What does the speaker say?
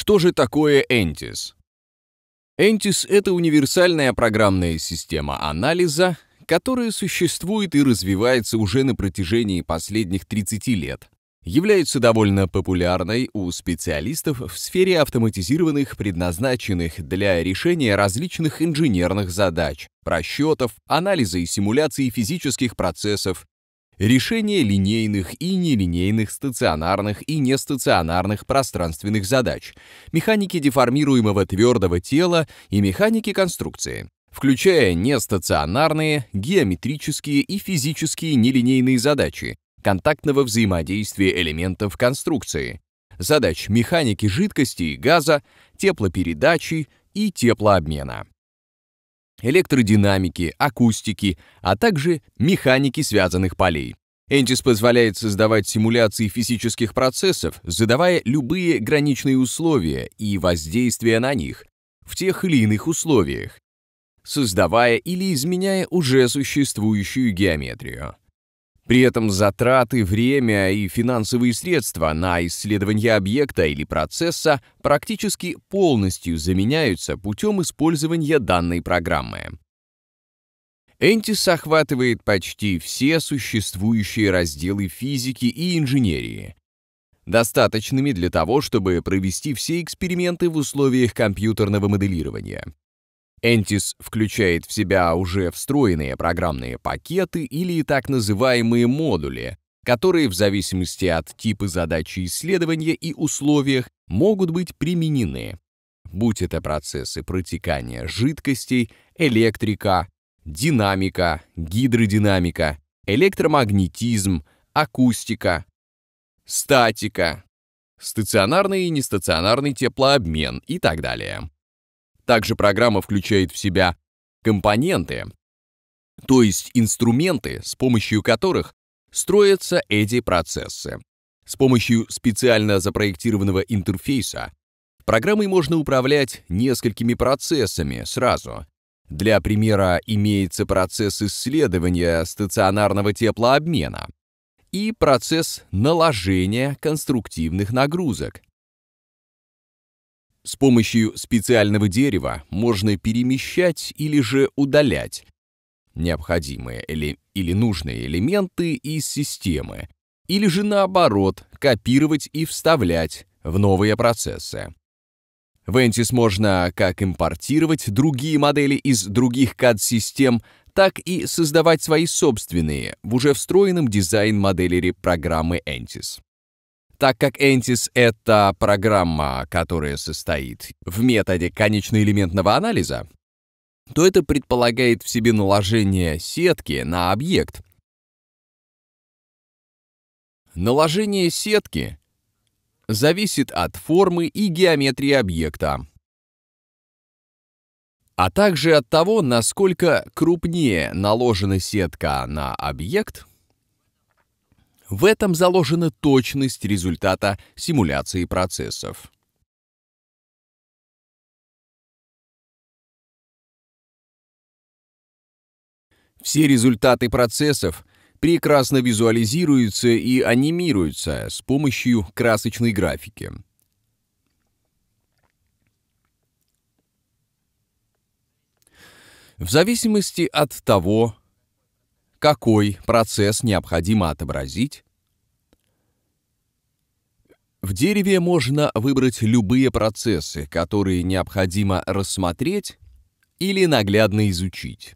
Что же такое Entis? Entis – это универсальная программная система анализа, которая существует и развивается уже на протяжении последних 30 лет, является довольно популярной у специалистов в сфере автоматизированных, предназначенных для решения различных инженерных задач, расчетов, анализа и симуляции физических процессов, решение линейных и нелинейных стационарных и нестационарных пространственных задач, механики деформируемого твердого тела и механики конструкции включая нестационарные, геометрические и физические нелинейные задачи, контактного взаимодействия элементов конструкции, задач механики жидкости и газа, теплопередачи и теплообмена электродинамики, акустики, а также механики связанных полей. Энтис позволяет создавать симуляции физических процессов, задавая любые граничные условия и воздействия на них в тех или иных условиях, создавая или изменяя уже существующую геометрию. При этом затраты, время и финансовые средства на исследование объекта или процесса практически полностью заменяются путем использования данной программы. Энтис охватывает почти все существующие разделы физики и инженерии, достаточными для того, чтобы провести все эксперименты в условиях компьютерного моделирования. Entis включает в себя уже встроенные программные пакеты или так называемые модули, которые в зависимости от типа задачи исследования и условиях могут быть применены, будь это процессы протекания жидкостей, электрика, динамика, гидродинамика, электромагнетизм, акустика, статика, стационарный и нестационарный теплообмен и так далее. Также программа включает в себя компоненты, то есть инструменты, с помощью которых строятся эти процессы. С помощью специально запроектированного интерфейса программой можно управлять несколькими процессами сразу. Для примера имеется процесс исследования стационарного теплообмена и процесс наложения конструктивных нагрузок с помощью специального дерева можно перемещать или же удалять необходимые или, или нужные элементы из системы, или же наоборот, копировать и вставлять в новые процессы. В Entis можно как импортировать другие модели из других CAD-систем, так и создавать свои собственные в уже встроенном дизайн-моделере программы Entis. Так как ENTIS — это программа, которая состоит в методе конечно-элементного анализа, то это предполагает в себе наложение сетки на объект. Наложение сетки зависит от формы и геометрии объекта, а также от того, насколько крупнее наложена сетка на объект — в этом заложена точность результата симуляции процессов. Все результаты процессов прекрасно визуализируются и анимируются с помощью красочной графики. В зависимости от того, какой процесс необходимо отобразить. В дереве можно выбрать любые процессы, которые необходимо рассмотреть или наглядно изучить.